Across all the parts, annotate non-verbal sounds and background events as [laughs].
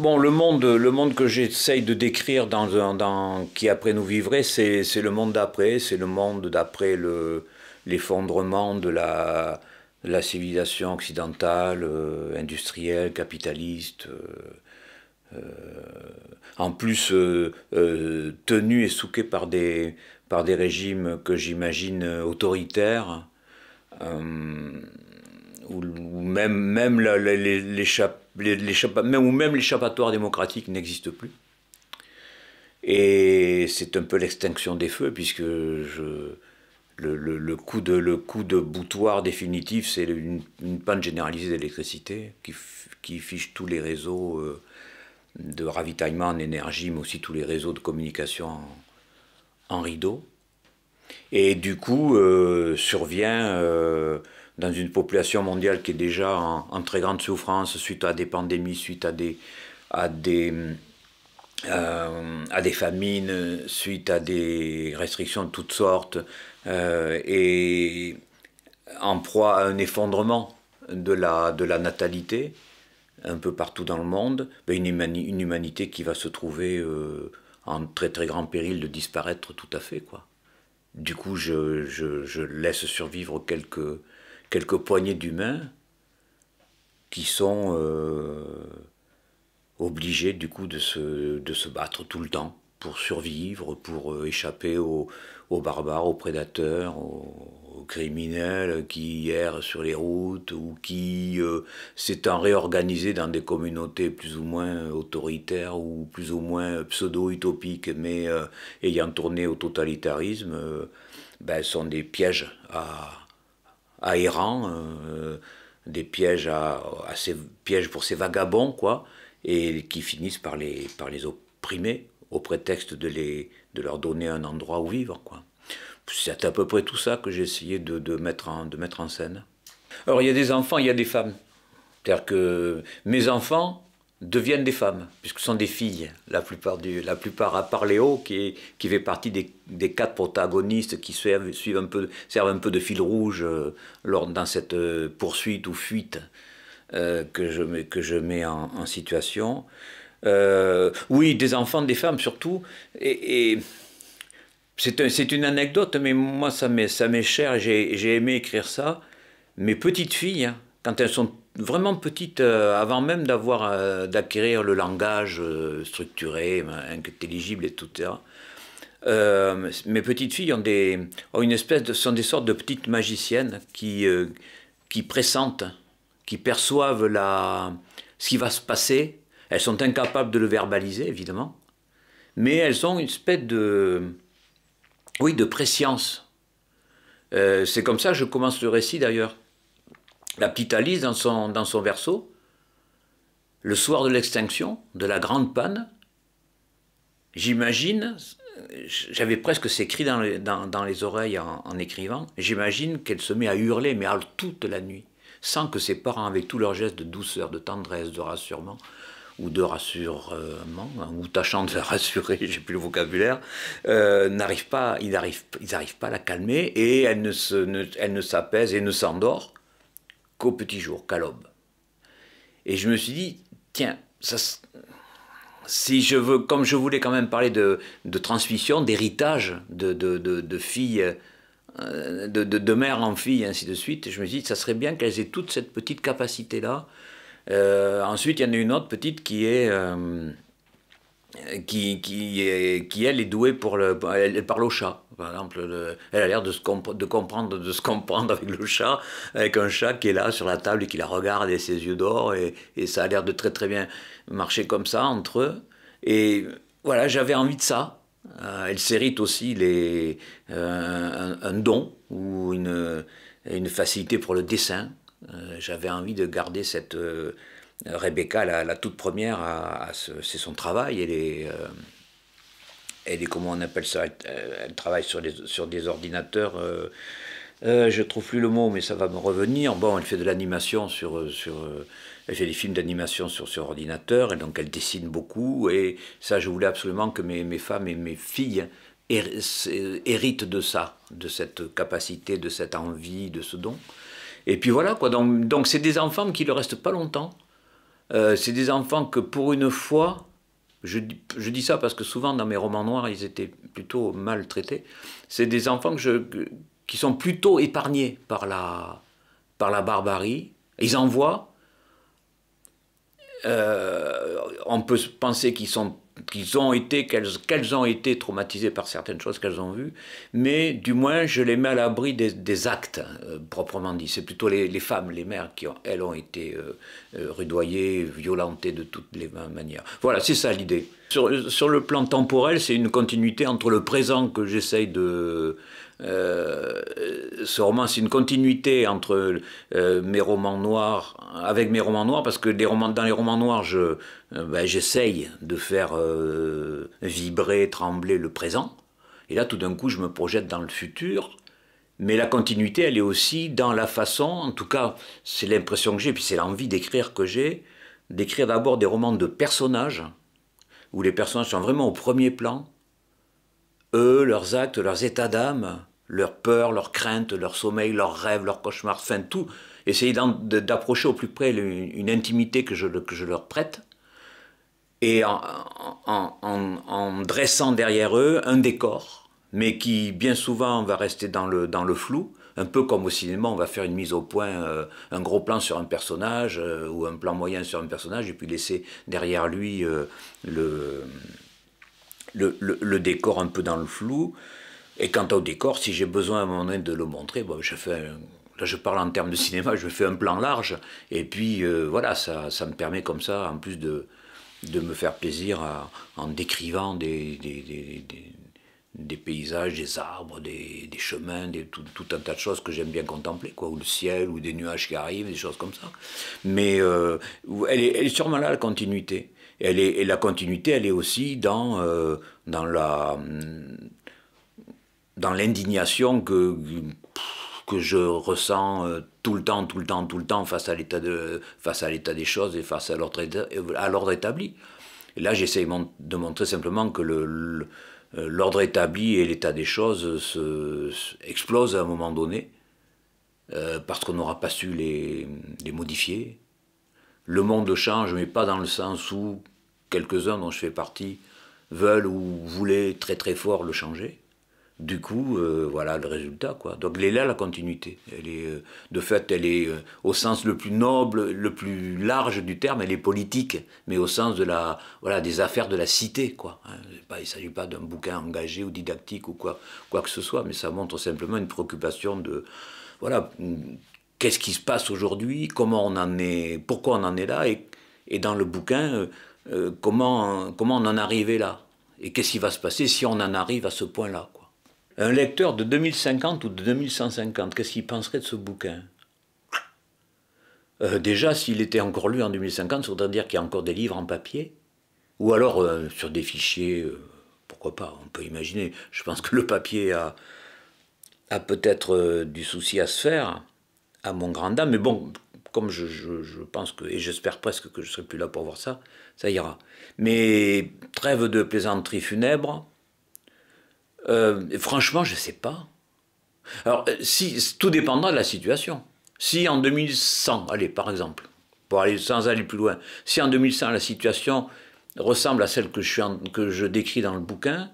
Bon, le monde, le monde que j'essaye de décrire dans, dans, qui après nous vivrait, c'est le monde d'après, c'est le monde d'après l'effondrement de la, la civilisation occidentale, euh, industrielle, capitaliste. Euh, euh, en plus, tenue et souquée par des, par des régimes que j'imagine autoritaires ou, même, même même, ou même l'échappatoire démocratique n'existe plus. Et c'est un peu l'extinction des feux, puisque je, le, le, coup de, le coup de boutoir définitif, c'est une, une, panne généralisée d'électricité qui, qui, fiche tous les réseaux euh, de ravitaillement en énergie, mais aussi tous les réseaux de communication en, rideau. Et du coup, euh, survient... Euh, dans une population mondiale qui est déjà en, très grande souffrance suite à des pandémies, suite à des, à des, euh, à des famines, suite à des restrictions de toutes sortes, euh, et en proie à un effondrement de la, de la natalité un peu partout dans le monde, ben une, une humanité qui va se trouver euh, en très très grand péril de disparaître tout à fait. quoi. Du coup, je, je laisse survivre quelques, quelques poignées d'humains qui sont euh, obligés du coup de se, de se, battre tout le temps pour survivre, pour euh, échapper aux, barbares, aux prédateurs, aux, criminels qui errent sur les routes ou qui euh, s'étant réorganisés dans des communautés plus ou moins autoritaires ou plus ou moins pseudo-utopiques mais ayant tourné au totalitarisme, ben, sont des pièges à, Iran, euh, des pièges, à, ces, pièges pour ces vagabonds, quoi, et qui finissent par les, par les opprimer au prétexte de, les, de leur donner un endroit où vivre, quoi. C'est à peu près tout ça que j'ai essayé de, mettre en, de mettre en scène. Alors, il y a des enfants, il y a des femmes. C'est-à-dire que mes enfants, deviennent des femmes, puisque ce sont des filles, la plupart, du, la plupart à part Léo, qui, qui fait partie des, quatre protagonistes qui servent, suivent un peu, servent un peu de fil rouge euh, lors, dans cette euh, poursuite ou fuite euh, que, je, que je mets en, situation. oui, des enfants, des femmes surtout, et... c'est une anecdote, mais moi ça m'est cher, j'ai aimé écrire ça. Mes petites filles, hein, quand elles sont vraiment petite, euh, avant même d'avoir euh, d'acquérir le langage euh, structuré, intelligible et tout ça. mes petites filles ont des, ont une espèce de, sont des sortes de petites magiciennes qui, qui pressentent, qui perçoivent la, ce qui va se passer. Elles sont incapables de le verbaliser évidemment, mais elles ont une espèce de, oui, de préscience. C'est comme ça que je commence le récit d'ailleurs la petite Alice dans son, dans son verso, le soir de l'extinction, de la grande panne, j'imagine, j'avais presque ces cris dans les, dans, les oreilles en, écrivant, j'imagine qu'elle se met à hurler, mais toute la nuit, sans que ses parents, avec tous leurs gestes de douceur, de tendresse, de rassurement, ou de rassurement, hein, ou tâchant de la [laughs] rassurer, j'ai plus le vocabulaire, euh, n'arrivent pas, ils n'arrivent, pas à la calmer et elle ne, elle ne s'apaise et ne s'endort qu'au petit jour, qu'à Et je me suis dit, tiens, ça, si je veux, comme je voulais quand même parler de, transmission, d'héritage, de, de, de filles, euh, de, mère en fille, ainsi de suite, je me suis dit, ça serait bien qu'elles aient toute cette petite capacité-là. Euh, ensuite, il y en a une autre petite qui est... Euh, qui, qui, qui, elle est douée pour le, elle parle au chat par exemple elle a l'air de se de comprendre de se comprendre avec le chat avec un chat qui est là sur la table et qui la regarde et ses yeux d'or et, et, ça a l'air de très très bien marcher comme ça entre eux et voilà j'avais envie de ça euh, elle s'hérite aussi les euh, un, don ou une, une facilité pour le dessin euh, j'avais envie de garder cette euh, Rebecca, la, toute première, c'est son travail. Elle est, euh, elle est, comment on appelle ça Elle, euh, travaille sur, des ordinateurs. Je ne je trouve plus le mot, mais ça va me revenir. Bon, elle fait de l'animation sur, sur des films d'animation sur, ordinateur, et donc elle dessine beaucoup. Et ça, je voulais absolument que mes, mes femmes et mes filles héritent de ça, de cette capacité, de cette envie, de ce don. Et puis voilà, quoi. Donc, c'est des enfants qui ne restent pas longtemps. Euh, c'est des enfants que pour une fois, je, dis ça parce que souvent dans mes romans noirs, ils étaient plutôt maltraités. C'est des enfants qui sont plutôt épargnés par la, par la barbarie. Ils en voient. Euh, on peut penser qu'ils sont qu'ils ont été, qu'elles ont été traumatisées par certaines choses qu'elles ont vues, mais du moins je les mets à l'abri des, actes euh, proprement dit. C'est plutôt les, femmes, les mères qui ont, elles ont été euh, euh, rudoyées, violentées de toutes les manières. Voilà, c'est ça l'idée. Sur, sur, le plan temporel, c'est une continuité entre le présent que j'essaye de euh, ce roman, c'est une continuité entre euh, mes romans noirs, avec mes romans noirs, parce que romans, dans les romans noirs, je, euh, ben, j'essaye de faire vibrer, trembler le présent. Et là, tout d'un coup, je me projette dans le futur. Mais la continuité, elle est aussi dans la façon, en tout cas, c'est l'impression que j'ai, puis c'est l'envie d'écrire que j'ai, d'écrire d'abord des romans de personnages, où les personnages sont vraiment au premier plan, eux, leurs actes, leurs états d'âme, leurs peurs, leurs craintes, leurs sommeils, leurs rêves, leurs cauchemars, enfin tout, essayer d'approcher au plus près une, intimité que je, leur prête, et en, dressant derrière eux un décor, mais qui bien souvent va rester dans le, flou, un peu comme au cinéma, on va faire une mise au point, euh, un gros plan sur un personnage, euh, ou un plan moyen sur un personnage, et puis laisser derrière lui euh, le, décor un peu dans le flou. Et quant au décor, si j'ai besoin à un moment donné de le montrer, bon, je fais un, là je parle en termes de cinéma, je fais un plan large, et puis euh, voilà, ça, ça, me permet comme ça, en plus de, de me faire plaisir en décrivant des, des, des, des des paysages, des arbres, des, des chemins, des, tout, un tas de choses que j'aime bien contempler, quoi, ou le ciel, ou des nuages qui arrivent, des choses comme ça. Mais euh, elle, est, elle, est, sûrement là, la continuité. Elle est, et la continuité, elle est aussi dans, euh, dans la, dans l'indignation que, que je ressens euh, tout le temps, tout le temps, tout le temps face à l'état de, face à l'état des choses et face à l'ordre, euh, à l'ordre établi. Et là, j'essaie de montrer simplement que le, euh, l'ordre établi et l'état des choses se, explosent à un moment donné parce qu'on n'aura pas su les, les modifier. Le monde change, mais pas dans le sens où quelques-uns dont je fais partie veulent ou voulaient très très fort le changer du coup, euh, voilà le résultat. Quoi. Donc elle est là, la continuité. Elle est, euh, de fait, elle est, euh, au sens le plus noble, le plus large du terme, elle est politique, mais au sens de la, voilà, des affaires de la cité. Quoi. Hein. il ne s'agit pas d'un bouquin engagé ou didactique ou quoi, quoi que ce soit, mais ça montre simplement une préoccupation de... Voilà, qu'est-ce qui se passe aujourd'hui, comment on en est, pourquoi on en est là, et, et dans le bouquin, comment, comment on en est arrivé là, et qu'est-ce qui va se passer si on en arrive à ce point-là. Un lecteur de 2050 ou de 2150, qu'est-ce qu'il penserait de ce bouquin euh, Déjà, s'il était encore lu en 2050, ça voudrait dire qu'il y a encore des livres en papier, ou alors euh, sur des fichiers, euh, pourquoi pas, on peut imaginer. Je pense que le papier a, a peut-être du souci à se faire, à mon grand dam, mais bon, comme je, pense que, et j'espère presque que je serai plus là pour voir ça, ça ira. Mais trêve de plaisanterie funèbre, euh, franchement, je ne sais pas. Alors, euh, si, tout dépendra de la situation. Si en 2100, allez, par exemple, pour aller sans aller plus loin, si en 2100 la situation ressemble à celle que je, que je décris dans le bouquin,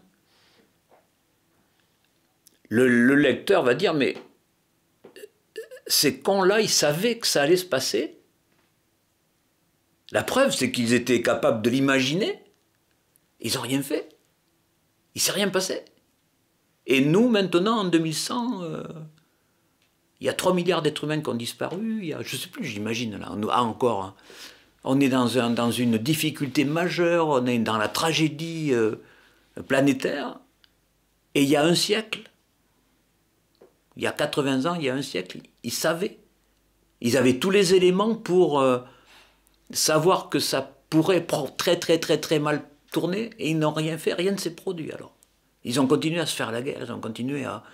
le, lecteur va dire, mais euh, ces cons-là, ils savaient que ça allait se passer La preuve, c'est qu'ils étaient capables de l'imaginer. Ils n'ont rien fait. Il s'est rien passé. Et nous, maintenant, en 2100, euh, il y a 3 milliards d'êtres humains qui ont disparu, y a, je ne sais plus, j'imagine, là, on, a ah, encore. Hein. On est dans, une difficulté majeure, on est dans la tragédie euh, planétaire. Et il y a un siècle, il y a 80 ans, il y a un siècle, ils savaient. Ils avaient tous les éléments pour euh, savoir que ça pourrait très très très très mal tourner et ils n'ont rien fait, rien ne s'est produit alors. Ils ont continué à se faire la guerre, ils ont continué à,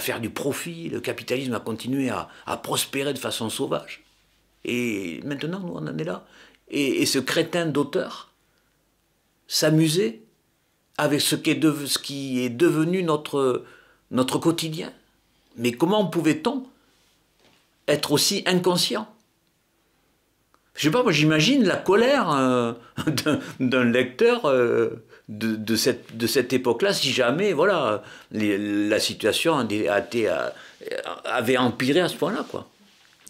faire du profit, le capitalisme a continué à, prospérer de façon sauvage. Et maintenant, nous, on en est là. Et, ce crétin d'auteur s'amusait avec ce qui, est de, ce qui est, devenu notre, notre quotidien. Mais comment pouvait-on être aussi inconscient Je sais pas, moi j'imagine la colère euh, [laughs] d'un lecteur. Euh, de, cette, époque-là, si jamais voilà, la situation avait empiré à ce point-là.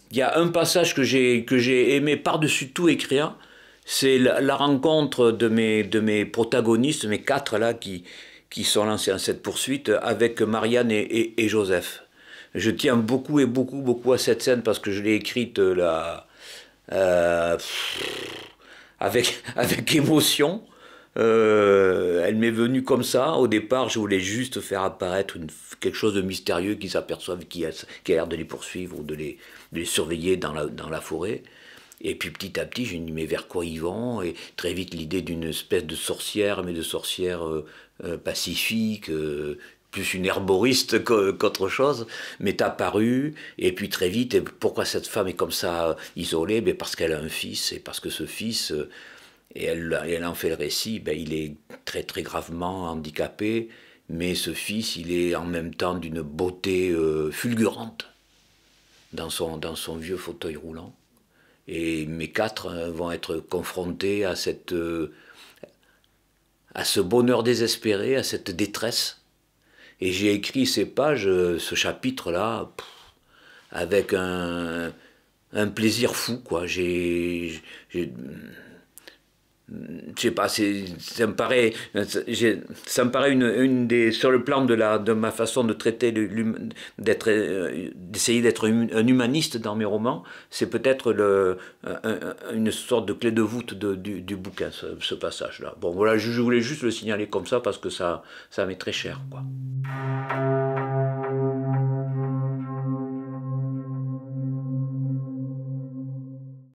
Il y a un passage que j'ai aimé par-dessus tout écrire, c'est la, rencontre de mes, de mes protagonistes, mes quatre là, qui, qui sont lancés en cette poursuite, avec Marianne et, Joseph. Je tiens beaucoup et beaucoup, beaucoup à cette scène parce que je l'ai écrite euh, euh, [laughs] avec émotion. Euh, elle m'est venue comme ça. Au départ, je voulais juste faire apparaître quelque chose de mystérieux qu'ils aperçoivent, qui a, qui a l'air de les poursuivre ou de les, surveiller dans la, forêt. Et puis petit à petit, je dit mais vers quoi ils vont Et très vite, l'idée d'une espèce de sorcière, mais de sorcière euh, euh, pacifique, plus une herboriste qu'autre chose, m'est apparue. Et puis très vite, pourquoi cette femme est comme ça isolée mais ben, Parce qu'elle a un fils et parce que ce fils et elle, en fait le récit, ben, il est très très gravement handicapé, mais ce fils, il est en même temps d'une beauté euh, fulgurante dans son, dans son vieux fauteuil roulant. Et mes quatre euh, vont être confrontés à, cette, euh, à ce bonheur désespéré, à cette détresse. Et j'ai écrit ces pages, ce chapitre-là, avec un, un plaisir fou. quoi. J'ai je sais pas, ça me paraît, ça me paraît une, une, des, sur le plan de, la, de ma façon de traiter, d'être, euh, d'essayer d'être hum-, un humaniste dans mes romans, c'est peut-être le, une sorte de clé de voûte du, du, bouquin, ce, passage-là. Bon, voilà, je, je, voulais juste le signaler comme ça parce que ça, ça m'est très cher, quoi.